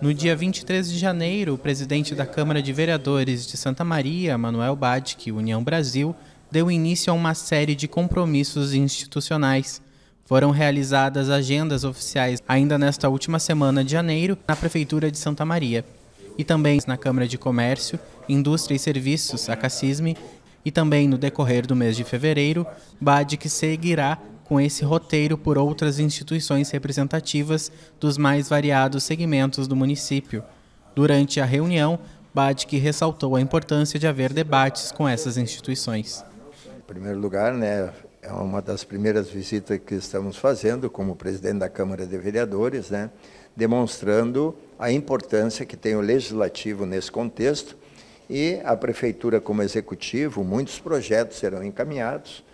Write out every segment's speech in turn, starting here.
No dia 23 de janeiro, o presidente da Câmara de Vereadores de Santa Maria, Manuel Badic, União Brasil, deu início a uma série de compromissos institucionais. Foram realizadas agendas oficiais ainda nesta última semana de janeiro na Prefeitura de Santa Maria e também na Câmara de Comércio, Indústria e Serviços, a CACISME, e também no decorrer do mês de fevereiro, Badic seguirá com esse roteiro por outras instituições representativas dos mais variados segmentos do município. Durante a reunião, Badke ressaltou a importância de haver debates com essas instituições. Em primeiro lugar, né, é uma das primeiras visitas que estamos fazendo como presidente da Câmara de Vereadores, né, demonstrando a importância que tem o legislativo nesse contexto e a prefeitura como executivo, muitos projetos serão encaminhados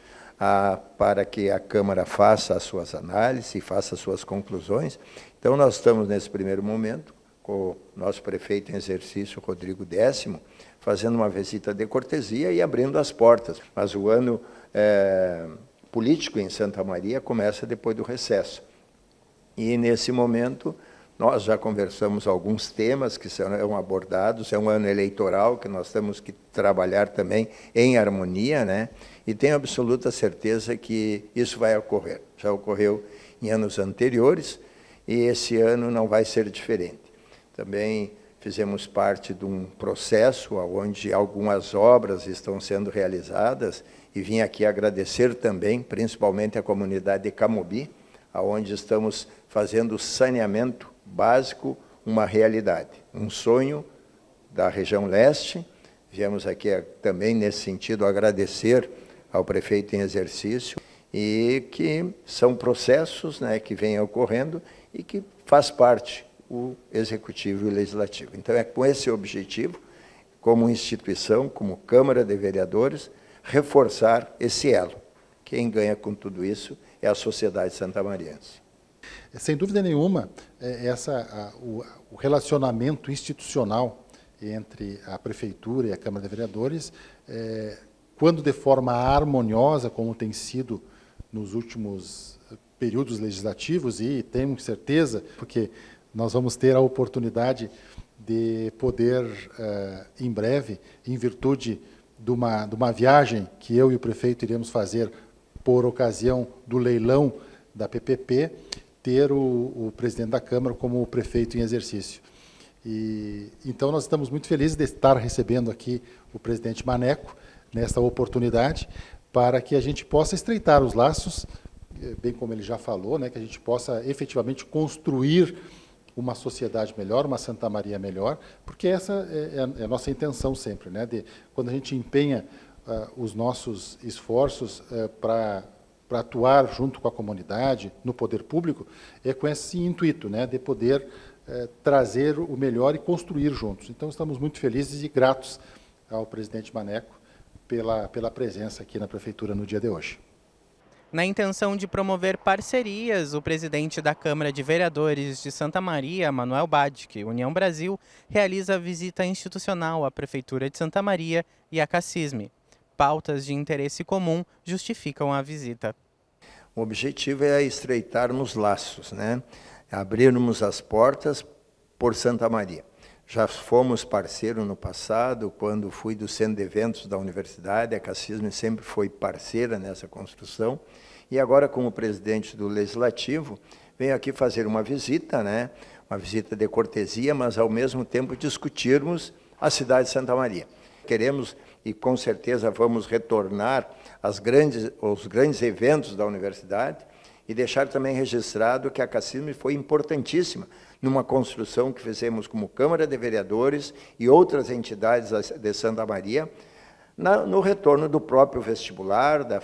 a, para que a Câmara faça as suas análises e faça as suas conclusões. Então, nós estamos, nesse primeiro momento, com o nosso prefeito em exercício, Rodrigo Décimo, fazendo uma visita de cortesia e abrindo as portas. Mas o ano é, político em Santa Maria começa depois do recesso. E, nesse momento, nós já conversamos alguns temas que serão é abordados, é um ano eleitoral que nós temos que trabalhar também em harmonia, né? e tenho absoluta certeza que isso vai ocorrer. Já ocorreu em anos anteriores e esse ano não vai ser diferente. Também fizemos parte de um processo onde algumas obras estão sendo realizadas e vim aqui agradecer também, principalmente à comunidade de Camobi, onde estamos fazendo saneamento básico uma realidade, um sonho da região leste. Viemos aqui eh, também nesse sentido agradecer ao prefeito em exercício e que são processos né, que vêm ocorrendo e que faz parte o executivo e o legislativo. Então é com esse objetivo, como instituição, como Câmara de Vereadores, reforçar esse elo. Quem ganha com tudo isso é a sociedade santamariense. É, sem dúvida nenhuma, é, essa, a, o, o relacionamento institucional entre a Prefeitura e a Câmara de Vereadores, é, quando de forma harmoniosa, como tem sido nos últimos eh, períodos legislativos, e tenho certeza, porque nós vamos ter a oportunidade de poder, eh, em breve, em virtude de uma, de uma viagem que eu e o prefeito iremos fazer por ocasião do leilão da PPP, ter o, o presidente da Câmara como prefeito em exercício. E, então, nós estamos muito felizes de estar recebendo aqui o presidente Maneco nesta oportunidade, para que a gente possa estreitar os laços, eh, bem como ele já falou, né, que a gente possa efetivamente construir uma sociedade melhor, uma Santa Maria melhor, porque essa é, é a é nossa intenção sempre, né, de, quando a gente empenha uh, os nossos esforços uh, para para atuar junto com a comunidade, no poder público, é com esse intuito né, de poder é, trazer o melhor e construir juntos. Então, estamos muito felizes e gratos ao presidente Maneco pela, pela presença aqui na Prefeitura no dia de hoje. Na intenção de promover parcerias, o presidente da Câmara de Vereadores de Santa Maria, Manuel Badic, União Brasil, realiza visita institucional à Prefeitura de Santa Maria e à Cassisme pautas de interesse comum justificam a visita. O objetivo é estreitarmos laços, né? abrirmos as portas por Santa Maria. Já fomos parceiro no passado, quando fui do centro de eventos da universidade, a Cassisme sempre foi parceira nessa construção. E agora, como presidente do Legislativo, venho aqui fazer uma visita, né? uma visita de cortesia, mas ao mesmo tempo discutirmos a cidade de Santa Maria. Queremos e com certeza vamos retornar aos grandes, aos grandes eventos da universidade, e deixar também registrado que a Cassino foi importantíssima numa construção que fizemos como Câmara de Vereadores e outras entidades de Santa Maria, na, no retorno do próprio vestibular, da,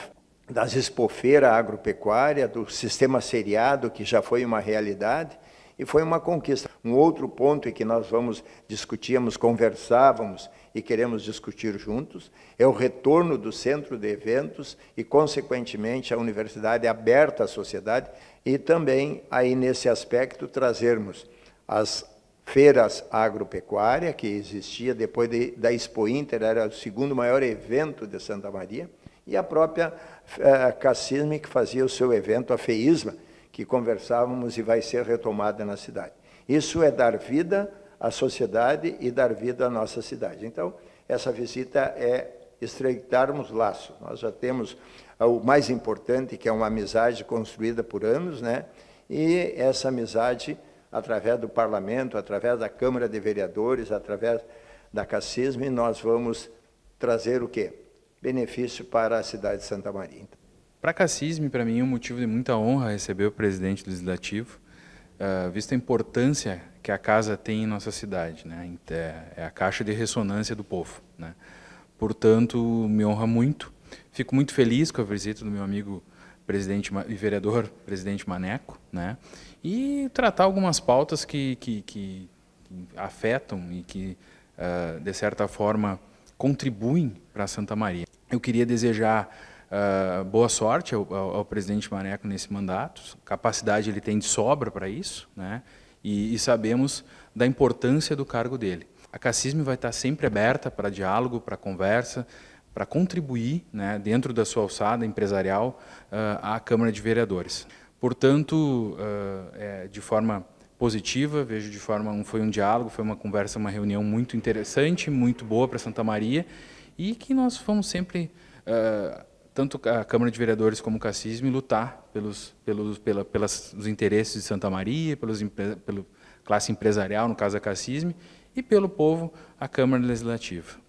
das expofeira agropecuária, do sistema seriado, que já foi uma realidade, e foi uma conquista. Um outro ponto em que nós vamos discutíamos, conversávamos e queremos discutir juntos, é o retorno do centro de eventos e, consequentemente, a universidade aberta à sociedade e também, aí nesse aspecto, trazermos as feiras agropecuária que existia depois de, da Expo Inter, era o segundo maior evento de Santa Maria, e a própria eh, Cassisme, que fazia o seu evento, a FEISMA, que conversávamos e vai ser retomada na cidade. Isso é dar vida à sociedade e dar vida à nossa cidade. Então, essa visita é estreitarmos laços. Nós já temos o mais importante, que é uma amizade construída por anos, né? e essa amizade, através do parlamento, através da Câmara de Vereadores, através da CACISM, nós vamos trazer o quê? Benefício para a cidade de Santa Maria. Então, para a CACISM, para mim, é um motivo de muita honra receber o presidente legislativo, uh, ah, visto a importância que a casa tem em nossa cidade, né? É a caixa de ressonância do povo, né? Portanto, me honra muito. Fico muito feliz com a visita do meu amigo presidente e vereador presidente Maneco, né? E tratar algumas pautas que, que, que afetam e que uh, de certa forma contribuem para Santa Maria. Eu queria desejar ah, boa sorte ao, ao, ao, presidente Maneco nesse mandato. Capacidade ele tem de sobra para isso, né? E, e, sabemos da importância do cargo dele. A Cassisme vai estar sempre aberta para diálogo, para conversa, para contribuir, né, dentro da sua alçada empresarial, uh, à Câmara de Vereadores. Portanto, uh, é, de forma positiva, vejo de forma um, foi um diálogo, foi uma conversa, uma reunião muito interessante, muito boa para Santa Maria e que nós vamos sempre Uh, tanto a Câmara de Vereadores como o Cacisme lutar pelos, pelos pela, pelas, pelos interesses de Santa Maria, pelos, pela classe empresarial, no caso a Cacisme, e pelo povo, a Câmara Legislativa.